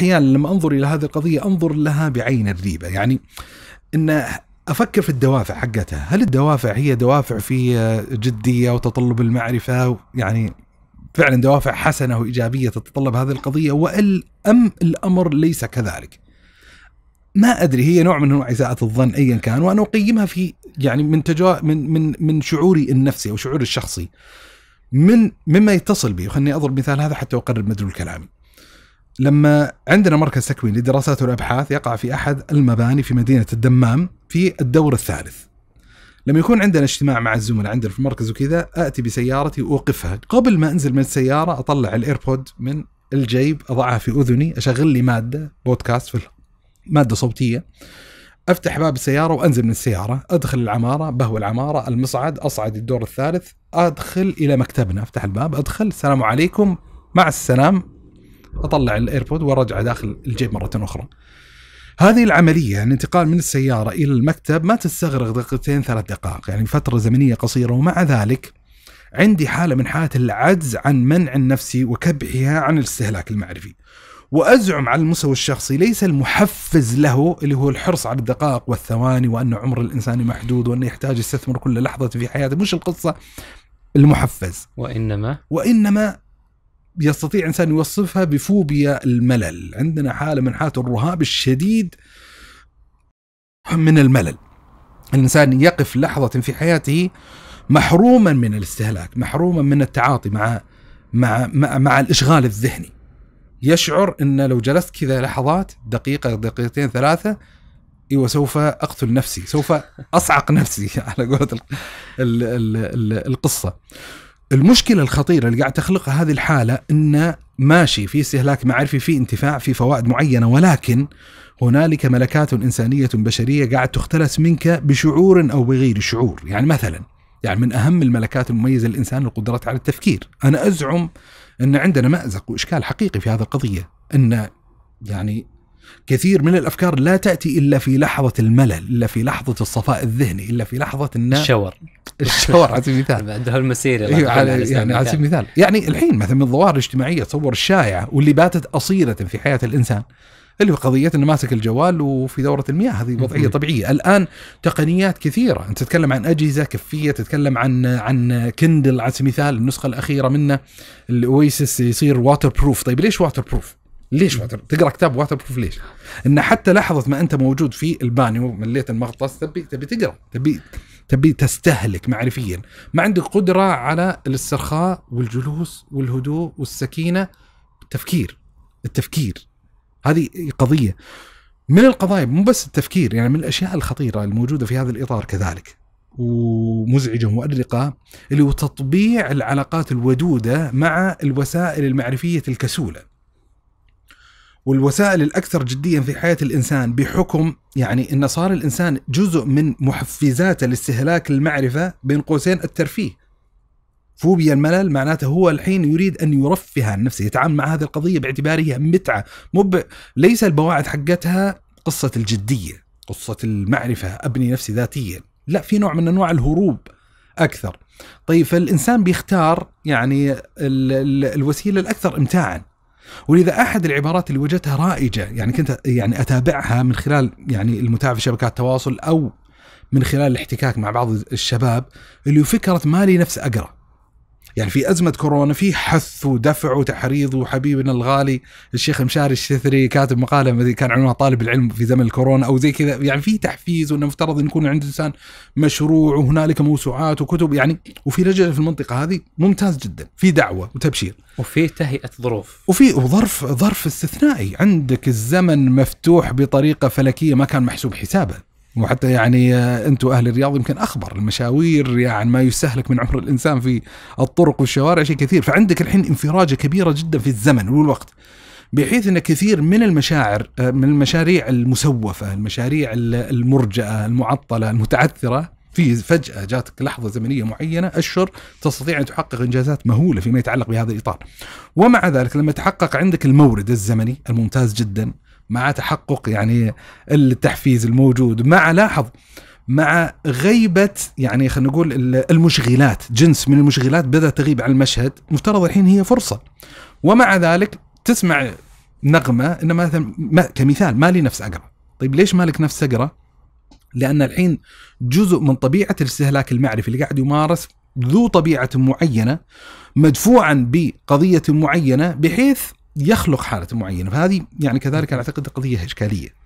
احيانا لما انظر الى هذه القضيه انظر لها بعين الريبه يعني ان افكر في الدوافع حقتها هل الدوافع هي دوافع في جديه وتطلب المعرفه يعني فعلا دوافع حسنه وايجابيه تتطلب هذه القضيه وال ام الامر ليس كذلك ما ادري هي نوع من انواع اساءة الظن ايا كان وانا اقيمها في يعني من تجا من من من شعوري النفسي او شعوري الشخصي من مما يتصل بي وخلني اضرب مثال هذا حتى اقرب مدلول كلامي لما عندنا مركز تكوين للدراسات والابحاث يقع في احد المباني في مدينه الدمام في الدور الثالث. لما يكون عندنا اجتماع مع الزملاء عندنا في المركز وكذا اتي بسيارتي واوقفها، قبل ما انزل من السياره اطلع الايربود من الجيب اضعها في اذني اشغل لي ماده بودكاست في ماده صوتيه افتح باب السياره وانزل من السياره، ادخل العماره، بهو العماره، المصعد، اصعد الدور الثالث، ادخل الى مكتبنا، افتح الباب، ادخل، السلام عليكم، مع السلام اطلع الايربود وارجعه داخل الجيب مره اخرى هذه العملية الانتقال يعني من السيارة إلى المكتب ما تستغرق دقيقتين ثلاث دقائق يعني فترة زمنية قصيرة ومع ذلك عندي حالة من حالات العجز عن منع النفس وكبحها عن الاستهلاك المعرفي وأزعم على المستوى الشخصي ليس المحفز له اللي هو الحرص على الدقائق والثواني وأن عمر الإنسان محدود وأنه يحتاج يستثمر كل لحظة في حياته مش القصة المحفز وإنما وإنما يستطيع انسان يوصفها بفوبيا الملل عندنا حاله من حالات الرهاب الشديد من الملل الانسان يقف لحظه في حياته محروما من الاستهلاك محروما من التعاطي مع مع مع, مع الاشغال الذهني يشعر ان لو جلست كذا لحظات دقيقه دقيقتين ثلاثه ايوه سوف اقتل نفسي سوف اصعق نفسي على قولة القصه المشكله الخطيره اللي قاعد تخلقها هذه الحاله ان ماشي في استهلاك معرفي في انتفاع في فوائد معينه ولكن هنالك ملكات انسانيه بشريه قاعد تختلس منك بشعور او بغير شعور يعني مثلا يعني من اهم الملكات المميزه للانسان القدرات على التفكير انا ازعم ان عندنا مازق واشكال حقيقي في هذه القضيه ان يعني كثير من الافكار لا تاتي الا في لحظه الملل، الا في لحظه الصفاء الذهني، الا في لحظه ان الشاور الشاور على سبيل المثال بعد المسيره إيه، على يعني على سبيل المثال، يعني الحين مثلا من الظواهر الاجتماعيه تصور الشائعه واللي باتت اصيله في حياه الانسان اللي هو قضيه انه ماسك الجوال وفي دوره المياه هذه وضعيه طبيعيه، الان تقنيات كثيره، انت تتكلم عن اجهزه كفيه، تتكلم عن عن كندل على سبيل المثال النسخه الاخيره منه الاويسس يصير واتر بروف، طيب ليش واتر بروف؟ ليش واتر تقرا كتاب واتر بروف ليش؟ ان حتى لحظه ما انت موجود في البانيو مليت المغطس تبي تبي تقرا تبي تبي تستهلك معرفيا ما عندك قدره على الاسترخاء والجلوس والهدوء والسكينه التفكير التفكير هذه قضيه من القضايا مو بس التفكير يعني من الاشياء الخطيره الموجوده في هذا الاطار كذلك ومزعجه ومؤرقه اللي هو تطبيع العلاقات الودوده مع الوسائل المعرفيه الكسوله والوسائل الاكثر جديا في حياه الانسان بحكم يعني انه صار الانسان جزء من محفزاته لاستهلاك المعرفه بين قوسين الترفيه. فوبيا الملل معناته هو الحين يريد ان يرفه عن نفسه، يتعامل مع هذه القضيه باعتبارها متعه، مو مب... ليس البواعث حقتها قصه الجديه، قصه المعرفه، ابني نفسي ذاتيا، لا في نوع من انواع الهروب اكثر. طيب فالانسان بيختار يعني ال... ال... الوسيله الاكثر امتاعا. ولذا احد العبارات اللي وجدتها رائجه يعني كنت يعني اتابعها من خلال يعني المتابعه في شبكات التواصل او من خلال الاحتكاك مع بعض الشباب اللي فكره مالي نفس اقرا يعني في ازمه كورونا في حث ودفع وتحريض وحبيبنا الغالي الشيخ مشاري الشثري كاتب مقاله كان عنوانها طالب العلم في زمن الكورونا او زي كذا يعني في تحفيز وانه مفترض ان يكون عند الانسان مشروع وهنالك موسوعات وكتب يعني وفي لجنه في المنطقه هذه ممتاز جدا في دعوه وتبشير وفي تهيئه ظروف وفي ظرف ظرف استثنائي عندك الزمن مفتوح بطريقه فلكيه ما كان محسوب حسابه وحتى يعني آه، انتم اهل الرياض يمكن اخبر المشاوير يعني ما يستهلك من عمر الانسان في الطرق والشوارع شيء كثير فعندك الحين انفراجه كبيره جدا في الزمن والوقت بحيث ان كثير من المشاعر آه، من المشاريع المسوفه المشاريع المرجئه المعطله المتعثره في فجأة جاتك لحظة زمنية معينة أشهر تستطيع أن تحقق إنجازات مهولة فيما يتعلق بهذا الإطار ومع ذلك لما تحقق عندك المورد الزمني الممتاز جدا مع تحقق يعني التحفيز الموجود مع لاحظ مع غيبة يعني خلينا نقول المشغلات جنس من المشغلات بدأت تغيب عن المشهد مفترض الحين هي فرصة ومع ذلك تسمع نغمة إنما مثلا كمثال ما لي نفس أقرأ طيب ليش مالك نفس أقرأ لأن الحين جزء من طبيعة الاستهلاك المعرفي اللي قاعد يمارس ذو طبيعة معينة مدفوعا بقضية معينة بحيث يخلق حاله معينه فهذه يعني كذلك انا نعم. اعتقد قضيه اشكاليه